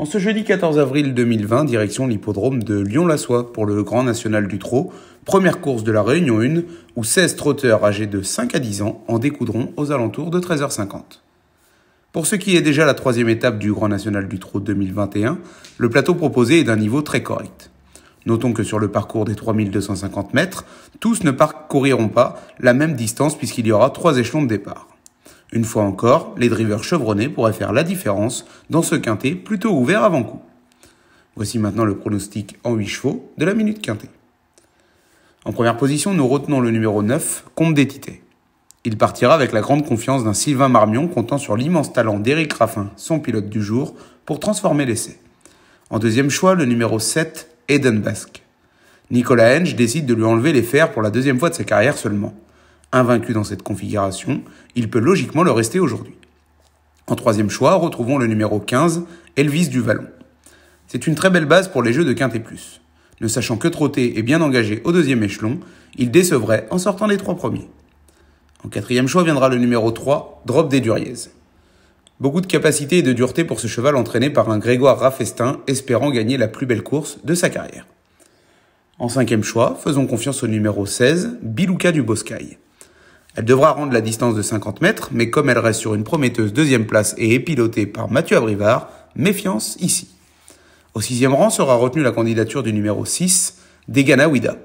En ce jeudi 14 avril 2020, direction l'hippodrome de lyon Soie pour le Grand National du Trot, première course de la Réunion 1, où 16 trotteurs âgés de 5 à 10 ans en découdront aux alentours de 13h50. Pour ce qui est déjà la troisième étape du Grand National du Trot 2021, le plateau proposé est d'un niveau très correct. Notons que sur le parcours des 3250 mètres, tous ne parcouriront pas la même distance puisqu'il y aura trois échelons de départ. Une fois encore, les drivers chevronnés pourraient faire la différence dans ce quintet plutôt ouvert avant coup. Voici maintenant le pronostic en 8 chevaux de la minute quintet. En première position, nous retenons le numéro 9, Comte d'Étité. Il partira avec la grande confiance d'un Sylvain Marmion comptant sur l'immense talent d'Eric Raffin, son pilote du jour, pour transformer l'essai. En deuxième choix, le numéro 7, Eden Basque. Nicolas Henge décide de lui enlever les fers pour la deuxième fois de sa carrière seulement. Invaincu dans cette configuration, il peut logiquement le rester aujourd'hui. En troisième choix, retrouvons le numéro 15, Elvis du Vallon. C'est une très belle base pour les jeux de quintet plus. Ne sachant que trotter et bien engagé au deuxième échelon, il décevrait en sortant les trois premiers. En quatrième choix viendra le numéro 3, Drop des Duriez. Beaucoup de capacité et de dureté pour ce cheval entraîné par un Grégoire Raffestin espérant gagner la plus belle course de sa carrière. En cinquième choix, faisons confiance au numéro 16, Bilouka du Boscaille. Elle devra rendre la distance de 50 mètres, mais comme elle reste sur une prometteuse deuxième place et est pilotée par Mathieu Abrivard, méfiance ici. Au sixième rang sera retenue la candidature du numéro 6, Degana Ouida.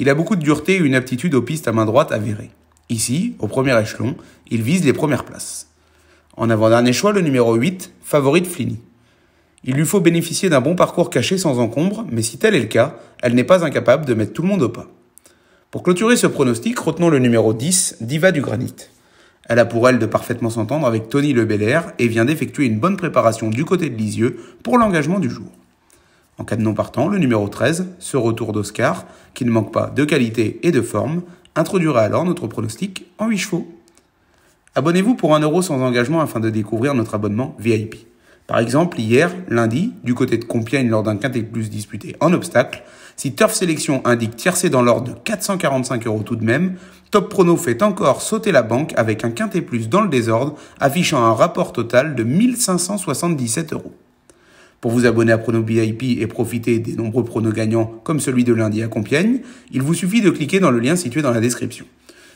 Il a beaucoup de dureté et une aptitude aux pistes à main droite avérée. Ici, au premier échelon, il vise les premières places. En avant-dernier choix, le numéro 8, favori de Flini. Il lui faut bénéficier d'un bon parcours caché sans encombre, mais si tel est le cas, elle n'est pas incapable de mettre tout le monde au pas. Pour clôturer ce pronostic, retenons le numéro 10, Diva du Granit. Elle a pour elle de parfaitement s'entendre avec Tony Le et vient d'effectuer une bonne préparation du côté de Lisieux pour l'engagement du jour. En cas de non partant, le numéro 13, ce retour d'Oscar, qui ne manque pas de qualité et de forme, introduira alors notre pronostic en 8 chevaux. Abonnez-vous pour 1€ sans engagement afin de découvrir notre abonnement VIP. Par exemple, hier, lundi, du côté de Compiègne lors d'un quintet plus disputé en obstacle, si Turf Sélection indique tiercé dans l'ordre de 445 euros tout de même, Top Prono fait encore sauter la banque avec un quintet plus dans le désordre, affichant un rapport total de 1577 euros. Pour vous abonner à Prono VIP et profiter des nombreux pronos gagnants comme celui de lundi à Compiègne, il vous suffit de cliquer dans le lien situé dans la description.